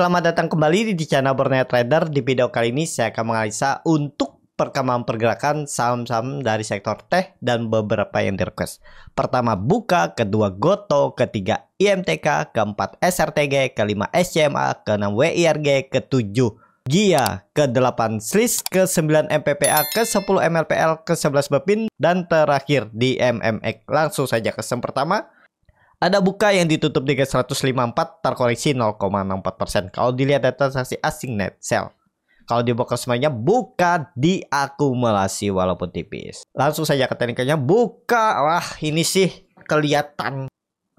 Selamat datang kembali di channel Borneo Trader. Di video kali ini saya akan menganalisa untuk perkembangan pergerakan saham-saham dari sektor teh dan beberapa yang direquest. Pertama Buka, kedua Goto, ketiga IMTK, keempat SRTG, kelima SCMA, keenam WIRG, ketujuh GIA, ke-8 SLIS, ke-9 MPPA, ke-10 MLPL, ke-11 BEPIN, dan terakhir di MMX. Langsung saja ke pertama, ada buka yang ditutup di 154 terkoreksi 0,64%. Kalau dilihat data transaksi asing net sell. Kalau di broker semuanya buka di akumulasi walaupun tipis. Langsung saja ke teknikalnya buka. Wah ini sih kelihatan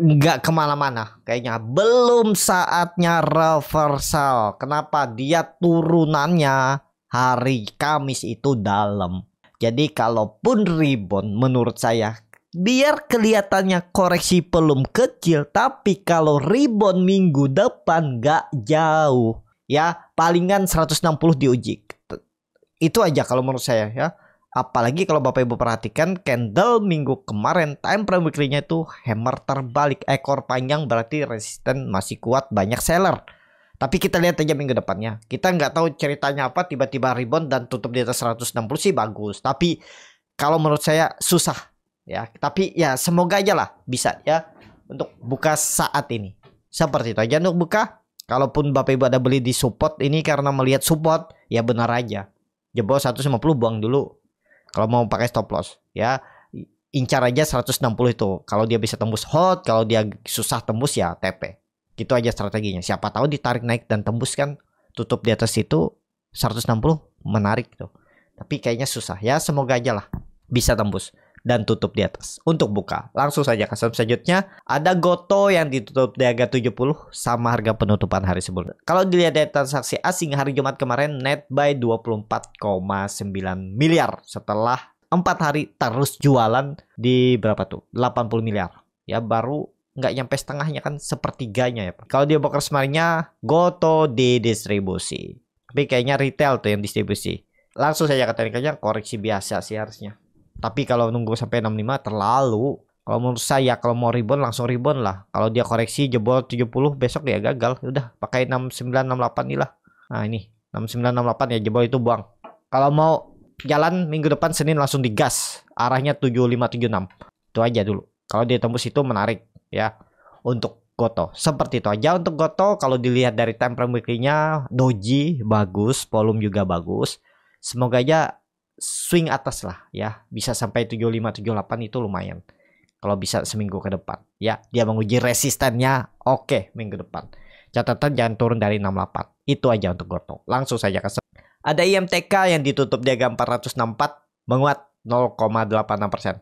nggak kemana-mana kayaknya belum saatnya reversal kenapa dia turunannya hari Kamis itu dalam jadi kalaupun rebound menurut saya biar kelihatannya koreksi belum kecil tapi kalau rebound minggu depan gak jauh ya palingan 160 diuji itu aja kalau menurut saya ya apalagi kalau bapak ibu perhatikan candle minggu kemarin time frame weekly-nya itu hammer terbalik ekor panjang berarti resisten masih kuat banyak seller tapi kita lihat aja minggu depannya kita nggak tahu ceritanya apa tiba-tiba rebound dan tutup di atas 160 sih bagus tapi kalau menurut saya susah ya tapi ya semoga aja lah bisa ya untuk buka saat ini seperti itu aja untuk buka kalaupun bapak ibu ada beli di support ini karena melihat support ya benar aja jebol 150 buang dulu kalau mau pakai stop loss ya incar aja 160 itu kalau dia bisa tembus hot kalau dia susah tembus ya TP gitu aja strateginya siapa tahu ditarik naik dan tembus kan tutup di atas itu 160 menarik tuh tapi kayaknya susah ya semoga aja lah bisa tembus dan tutup di atas untuk buka. Langsung saja ke saham selanjutnya. Ada Goto yang ditutup di harga 70 sama harga penutupan hari sebelumnya. Kalau dilihat dari transaksi asing hari Jumat kemarin net buy 24,9 miliar setelah empat hari terus jualan di berapa tuh? 80 miliar. Ya baru nggak nyampe setengahnya kan sepertiganya ya. Kalau dia broker semarinya Goto didistribusi. Tapi kayaknya retail tuh yang distribusi. Langsung saja ke tekniknya koreksi biasa sih harusnya. Tapi kalau nunggu sampai 65 terlalu. Kalau menurut saya kalau mau rebound langsung rebound lah. Kalau dia koreksi jebol 70 besok dia gagal. Udah pakai 69 68 nih lah. Nah ini 69 68 ya jebol itu buang. Kalau mau jalan minggu depan Senin langsung digas. Arahnya 75 76. Itu aja dulu. Kalau dia tembus itu menarik ya untuk Goto. Seperti itu aja untuk Goto kalau dilihat dari time frame weekly-nya Doji bagus, volume juga bagus. Semoga aja swing atas lah ya bisa sampai 75 78 itu lumayan kalau bisa seminggu ke depan ya dia menguji resistennya oke okay, minggu depan catatan jangan turun dari 68 itu aja untuk Goto langsung saja ke ada IMTK yang ditutup di harga 464 menguat 0,86%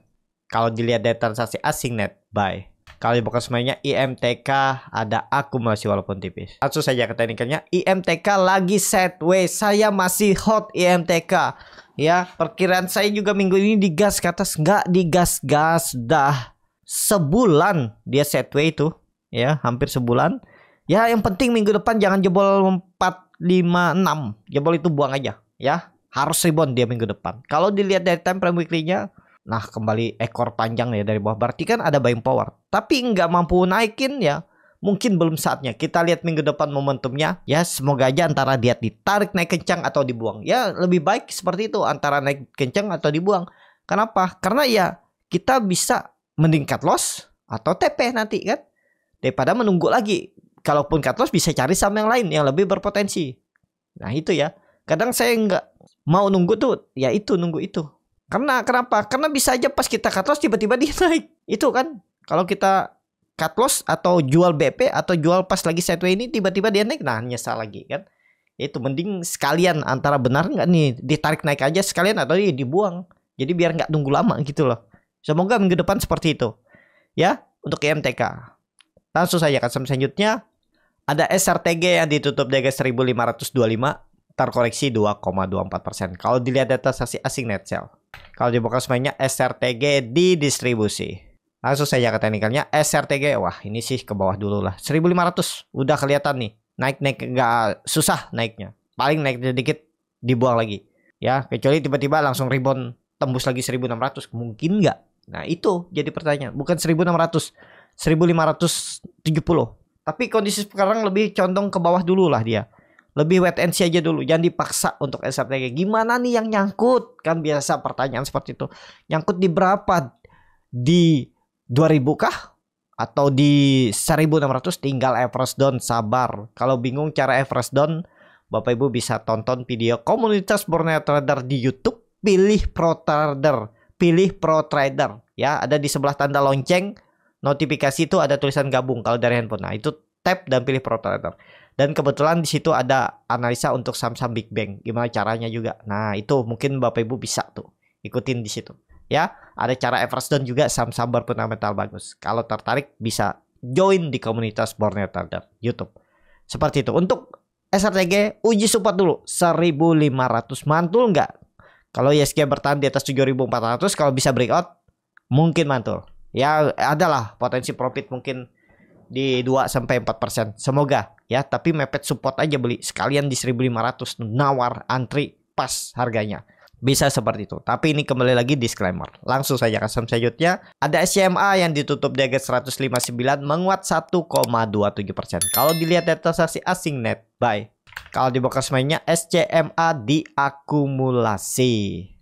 kalau dilihat dari transaksi asing net buy Kali bekas mainnya IMTK ada akumulasi walaupun tipis. Langsung saja ke teknikalnya. IMTK lagi set way. Saya masih hot IMTK. Ya, perkiraan saya juga minggu ini digas ke atas. Nggak digas-gas dah. Sebulan dia set way itu. Ya, hampir sebulan. Ya, yang penting minggu depan jangan jebol 456. Jebol itu buang aja. Ya, harus rebound dia minggu depan. Kalau dilihat dari time frame weekly-nya Nah kembali ekor panjang ya dari bawah. Berarti kan ada buying power. Tapi nggak mampu naikin ya. Mungkin belum saatnya. Kita lihat minggu depan momentumnya. Ya semoga aja antara dia ditarik naik kencang atau dibuang. Ya lebih baik seperti itu. Antara naik kencang atau dibuang. Kenapa? Karena ya kita bisa meningkat loss atau TP nanti kan. Daripada menunggu lagi. Kalaupun cut loss bisa cari sama yang lain yang lebih berpotensi. Nah itu ya. Kadang saya nggak mau nunggu tuh. Ya itu nunggu itu. Karena kenapa? Karena bisa aja pas kita cut loss tiba-tiba dia naik. Itu kan. Kalau kita cut loss atau jual BP atau jual pas lagi sideway ini tiba-tiba dia naik. Nah nyesal lagi kan. Itu mending sekalian antara benar nggak nih ditarik naik aja sekalian atau dibuang. Jadi biar nggak nunggu lama gitu loh. Semoga minggu depan seperti itu. Ya untuk IMTK. E Langsung saja kan selanjutnya. Ada SRTG yang ditutup di harga 1525 terkoreksi 2,24 persen. Kalau dilihat data saksi asing net sell. kalau dibuka semuanya SRTG di distribusi. Langsung saja ke teknikalnya SRTG. Wah, ini sih ke bawah dulu lah. 1500 udah kelihatan nih. Naik-naik nggak susah naiknya. Paling naik sedikit dibuang lagi. Ya, kecuali tiba-tiba langsung rebound tembus lagi 1600 mungkin nggak? Nah, itu jadi pertanyaan. Bukan 1600, 1570. Tapi kondisi sekarang lebih condong ke bawah dulu lah dia lebih wait and see aja dulu jangan dipaksa untuk SRTG gimana nih yang nyangkut kan biasa pertanyaan seperti itu nyangkut di berapa di 2000 kah atau di 1600 tinggal Everest down sabar kalau bingung cara Everest down Bapak Ibu bisa tonton video komunitas Borneo Trader di YouTube pilih pro trader pilih pro trader ya ada di sebelah tanda lonceng notifikasi itu ada tulisan gabung kalau dari handphone nah itu tap dan pilih pro trader dan kebetulan di situ ada analisa untuk saham-saham Big Bang gimana caranya juga nah itu mungkin Bapak Ibu bisa tuh ikutin di situ ya ada cara average down juga saham-saham berfundamental bagus kalau tertarik bisa join di komunitas Borneo Trader YouTube seperti itu untuk SRTG uji support dulu 1500 mantul nggak kalau ISG bertahan di atas 7400 kalau bisa breakout mungkin mantul ya adalah potensi profit mungkin di 2 sampai 4%. Semoga ya, tapi mepet support aja beli sekalian di 1500 nawar antri pas harganya. Bisa seperti itu. Tapi ini kembali lagi disclaimer. Langsung saja ke saham selanjutnya. Ada SCMA yang ditutup di harga 159 menguat 1,27%. Kalau dilihat dari transaksi asing net buy. Kalau di box mainnya SCMA diakumulasi.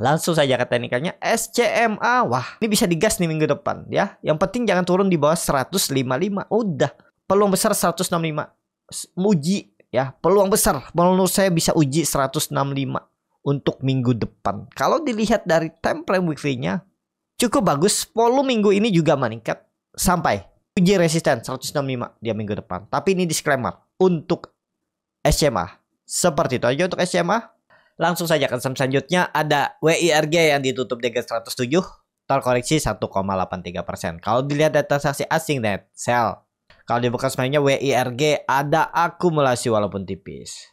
Langsung saja ke teknikalnya SCMA. Wah, ini bisa digas nih minggu depan ya. Yang penting jangan turun di bawah 155. Udah, peluang besar 165. Muji ya, peluang besar menurut saya bisa uji 165 untuk minggu depan. Kalau dilihat dari time frame weekly-nya cukup bagus. Volume minggu ini juga meningkat sampai uji resisten 165 dia minggu depan. Tapi ini disclaimer untuk SCMA. Seperti itu aja untuk SCMA. Langsung saja ke saham selanjutnya ada WIRG yang ditutup di 107 koreksi 1,83 persen. Kalau dilihat data transaksi asing net sell. Kalau dibuka semuanya WIRG ada akumulasi walaupun tipis.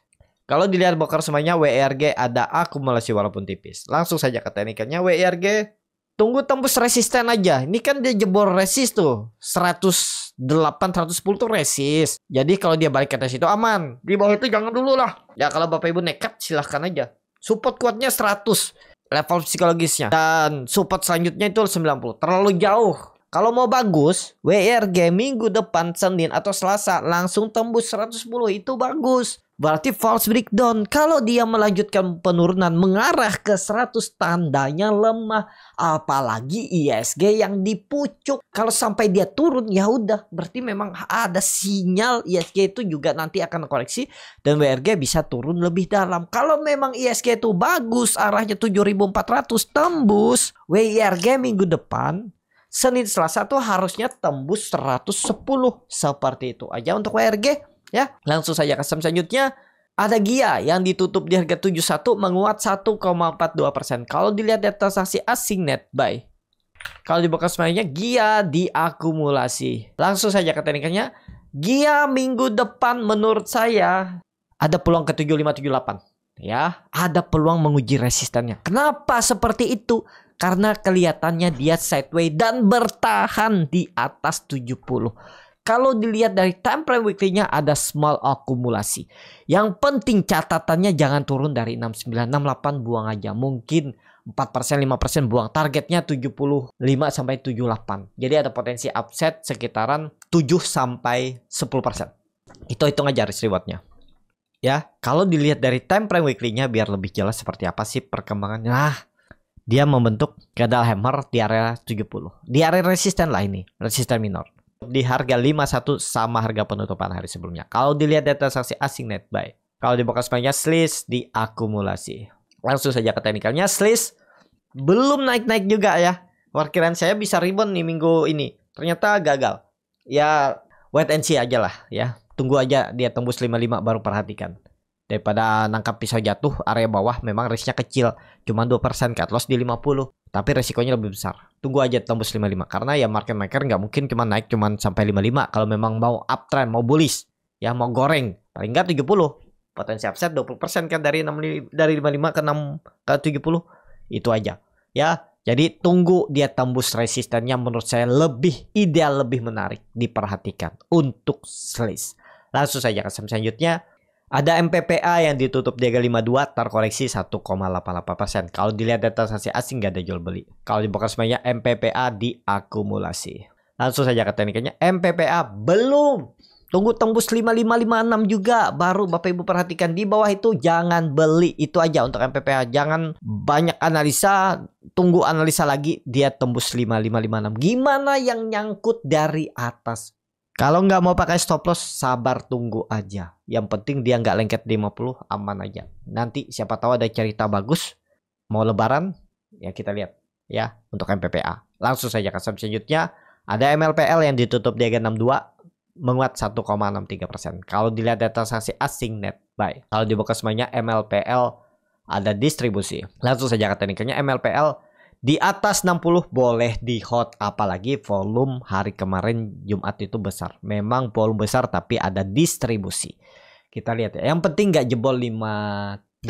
Kalau dilihat broker semuanya WIRG ada akumulasi walaupun tipis. Langsung saja ke teknikalnya WIRG Tunggu tembus resisten aja. Ini kan dia jebol resist tuh. 108 110 tuh resist. Jadi kalau dia balik ke atas itu aman. Di bawah itu jangan dulu lah. Ya kalau Bapak Ibu nekat silahkan aja. Support kuatnya 100 level psikologisnya dan support selanjutnya itu 90. Terlalu jauh. Kalau mau bagus, WRG minggu depan Senin atau Selasa langsung tembus 110 itu bagus. Berarti false breakdown. Kalau dia melanjutkan penurunan mengarah ke 100 tandanya lemah. Apalagi ISG yang dipucuk. Kalau sampai dia turun ya udah. Berarti memang ada sinyal ISG itu juga nanti akan koreksi. Dan WRG bisa turun lebih dalam. Kalau memang ISG itu bagus arahnya 7400 tembus. WRG minggu depan Senin Selasa tuh harusnya tembus 110 seperti itu aja untuk WRG Ya, langsung saja ke saham selanjutnya. Ada Gia yang ditutup di harga 71 menguat 1,42%. Kalau dilihat dari transaksi asing net buy. Kalau dibuka semuanya Gia diakumulasi. Langsung saja ke teknikannya. Gia minggu depan menurut saya ada peluang ke 7578 ya, ada peluang menguji resistennya. Kenapa seperti itu? Karena kelihatannya dia sideways dan bertahan di atas 70. Kalau dilihat dari time frame weekly-nya ada small akumulasi. Yang penting catatannya jangan turun dari 6968 buang aja. Mungkin 4% 5% buang targetnya 75 sampai 78. Jadi ada potensi upset sekitaran 7 sampai 10%. Itu hitung aja risk reward-nya. Ya, kalau dilihat dari time frame weekly-nya biar lebih jelas seperti apa sih perkembangannya. Nah, dia membentuk gagal hammer di area 70. Di area resisten lah ini, resisten minor di harga 51 sama harga penutupan hari sebelumnya. Kalau dilihat data transaksi asing net buy. Kalau di box panjangnya slice diakumulasi. Langsung saja ke teknikalnya slice belum naik-naik juga ya. Perkiraan saya bisa rebound nih minggu ini. Ternyata gagal. Ya wait and see aja lah ya. Tunggu aja dia tembus 55 baru perhatikan daripada nangkap pisau jatuh area bawah memang risknya kecil cuma 2% cut loss di 50 tapi resikonya lebih besar tunggu aja tembus 55 karena ya market maker nggak mungkin cuma naik cuma sampai 55 kalau memang mau uptrend mau bullish ya mau goreng paling nggak 70 potensi upset 20% kan dari 6, dari 55 ke 6 ke 70 itu aja ya jadi tunggu dia tembus resistennya menurut saya lebih ideal lebih menarik diperhatikan untuk slice langsung saja ke selanjutnya ada MPPA yang ditutup di harga 52 terkoreksi 1,88%. Kalau dilihat data transaksi asing nggak ada jual beli. Kalau di semuanya MPPA diakumulasi. Langsung saja ke tekniknya. MPPA belum. Tunggu tembus 5556 juga baru Bapak Ibu perhatikan di bawah itu jangan beli. Itu aja untuk MPPA. Jangan banyak analisa, tunggu analisa lagi dia tembus 5556. Gimana yang nyangkut dari atas kalau nggak mau pakai stop loss, sabar tunggu aja. Yang penting dia nggak lengket 50, aman aja. Nanti siapa tahu ada cerita bagus, mau lebaran, ya kita lihat. Ya, untuk MPPA. Langsung saja ke selanjutnya. Ada MLPL yang ditutup di harga 62, menguat 1,63%. Kalau dilihat data transaksi asing net buy. Kalau dibuka semuanya MLPL ada distribusi. Langsung saja ke teknikalnya MLPL di atas 60 boleh di hot apalagi volume hari kemarin Jumat itu besar. Memang volume besar tapi ada distribusi. Kita lihat ya. Yang penting nggak jebol 58.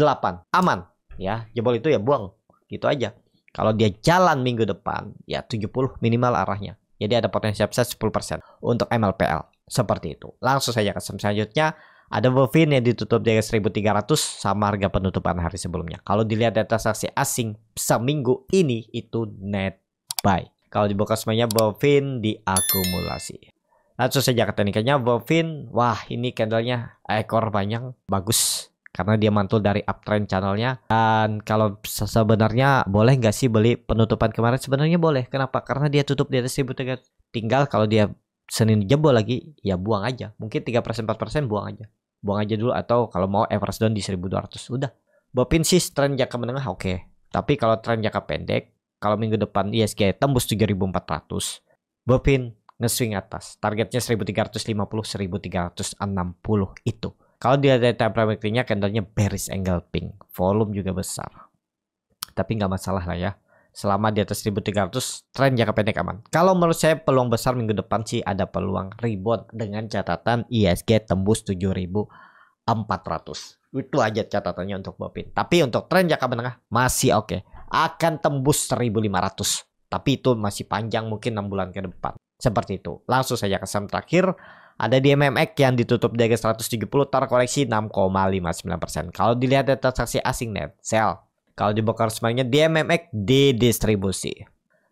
Aman ya. Jebol itu ya buang. Gitu aja. Kalau dia jalan minggu depan ya 70 minimal arahnya. Jadi ada potensi upside 10% untuk MLPL. Seperti itu. Langsung saja ke selanjutnya. Ada Bovin yang ditutup di harga 1300 sama harga penutupan hari sebelumnya. Kalau dilihat data saksi asing seminggu ini itu net buy. Kalau dibuka semuanya Bovin diakumulasi. Langsung saja ke teknikanya Bovin. Wah ini candlenya ekor panjang bagus karena dia mantul dari uptrend channelnya dan kalau sebenarnya boleh nggak sih beli penutupan kemarin sebenarnya boleh kenapa karena dia tutup di atas 1300 tinggal kalau dia Senin jebol lagi ya buang aja mungkin 3% 4% buang aja buang aja dulu atau kalau mau average down di 1200 udah Bopin sih tren jangka menengah oke okay. tapi kalau tren jangka pendek kalau minggu depan ISG tembus 7400 Bopin ngeswing atas targetnya 1350 1360 itu kalau dia dari time frame weekly-nya bearish angle pink volume juga besar tapi nggak masalah lah ya selama di atas 1300 tren jangka pendek aman. Kalau menurut saya peluang besar minggu depan sih ada peluang rebound dengan catatan ISG e tembus 7400. Itu aja catatannya untuk Bopin. Tapi untuk tren jangka menengah masih oke. Okay. Akan tembus 1500. Tapi itu masih panjang mungkin 6 bulan ke depan. Seperti itu. Langsung saja ke saham terakhir. Ada di MMX yang ditutup di harga 170 terkoreksi 6,59%. Kalau dilihat dari transaksi asing net, sell kalau di dibongkar semuanya DMMX distribusi.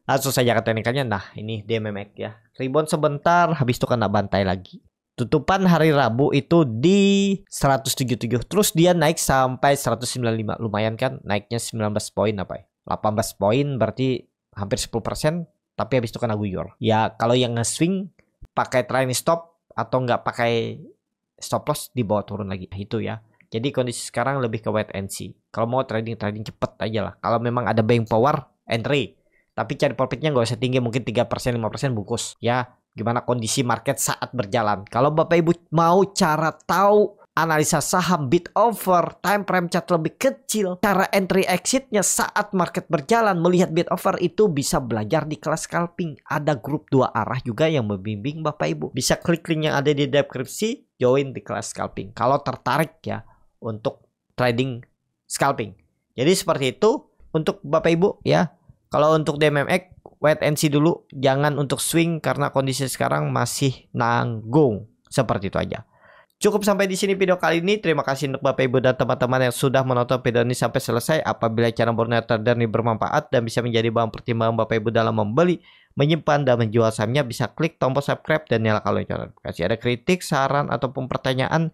Langsung saja ke teknikannya. Nah, ini DMMX ya. Ribbon sebentar, habis itu kena kan bantai lagi. Tutupan hari Rabu itu di 177. Terus dia naik sampai 195. Lumayan kan? Naiknya 19 poin apa ya? 18 poin berarti hampir 10%. Tapi habis itu kena guyur. Ya, kalau yang nge-swing pakai trailing stop atau nggak pakai stop loss dibawa turun lagi. Nah, itu ya. Jadi kondisi sekarang lebih ke wait and see. Kalau mau trading trading cepet aja lah. Kalau memang ada buying power entry, tapi cari profitnya nggak usah tinggi mungkin 3% 5% bungkus ya. Gimana kondisi market saat berjalan. Kalau Bapak Ibu mau cara tahu analisa saham bid over, time frame chart lebih kecil, cara entry exitnya saat market berjalan melihat bid over itu bisa belajar di kelas scalping. Ada grup dua arah juga yang membimbing Bapak Ibu. Bisa klik link yang ada di deskripsi, join di kelas scalping. Kalau tertarik ya, untuk trading scalping. Jadi seperti itu untuk Bapak Ibu ya. Kalau untuk DMMX wait and see dulu, jangan untuk swing karena kondisi sekarang masih nanggung. Seperti itu aja. Cukup sampai di sini video kali ini. Terima kasih untuk Bapak Ibu dan teman-teman yang sudah menonton video ini sampai selesai. Apabila cara Borneo Trader ini bermanfaat dan bisa menjadi bahan pertimbangan Bapak Ibu dalam membeli, menyimpan, dan menjual sahamnya, bisa klik tombol subscribe dan nyalakan lonceng notifikasi. Ada kritik, saran, ataupun pertanyaan,